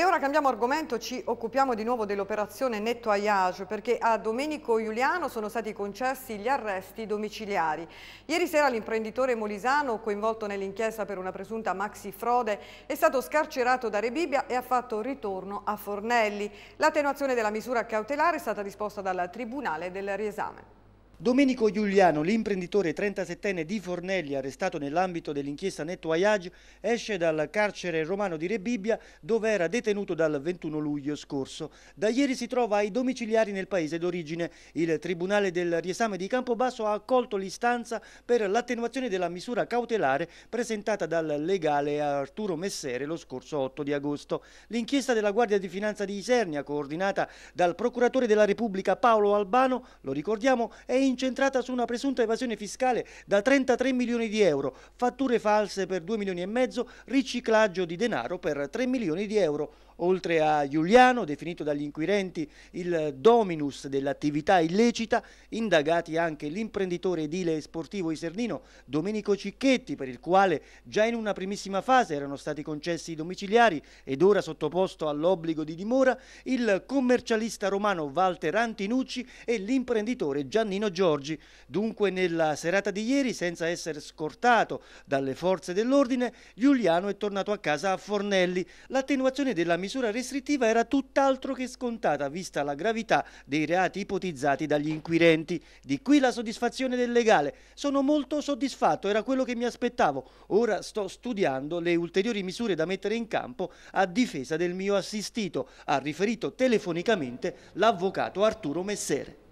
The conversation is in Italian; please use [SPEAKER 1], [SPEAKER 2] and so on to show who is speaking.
[SPEAKER 1] E ora cambiamo argomento, ci occupiamo di nuovo dell'operazione Netto Aiage perché a Domenico Giuliano sono stati concessi gli arresti domiciliari. Ieri sera l'imprenditore molisano, coinvolto nell'inchiesta per una presunta maxi frode, è stato scarcerato da Rebibbia e ha fatto ritorno a Fornelli. L'attenuazione della misura cautelare è stata disposta dal Tribunale del Riesame.
[SPEAKER 2] Domenico Giuliano, l'imprenditore 37enne di Fornelli, arrestato nell'ambito dell'inchiesta Netto Ayage, esce dal carcere romano di Rebibbia, dove era detenuto dal 21 luglio scorso. Da ieri si trova ai domiciliari nel paese d'origine. Il Tribunale del Riesame di Campobasso ha accolto l'istanza per l'attenuazione della misura cautelare presentata dal legale Arturo Messere lo scorso 8 di agosto. L'inchiesta della Guardia di Finanza di Isernia, coordinata dal procuratore della Repubblica Paolo Albano, lo ricordiamo, è in incentrata su una presunta evasione fiscale da 33 milioni di euro, fatture false per 2 milioni e mezzo, riciclaggio di denaro per 3 milioni di euro. Oltre a Giuliano, definito dagli inquirenti il dominus dell'attività illecita, indagati anche l'imprenditore edile e sportivo isernino Domenico Cicchetti, per il quale già in una primissima fase erano stati concessi i domiciliari ed ora sottoposto all'obbligo di dimora, il commercialista romano Walter Antinucci e l'imprenditore Giannino Giorgi. Dunque nella serata di ieri, senza essere scortato dalle forze dell'ordine, Giuliano è tornato a casa a Fornelli. L'attenuazione della misura misura restrittiva era tutt'altro che scontata, vista la gravità dei reati ipotizzati dagli inquirenti. Di qui la soddisfazione del legale. Sono molto soddisfatto, era quello che mi aspettavo. Ora sto studiando le ulteriori misure da mettere in campo a difesa del mio assistito, ha riferito telefonicamente l'avvocato Arturo Messere.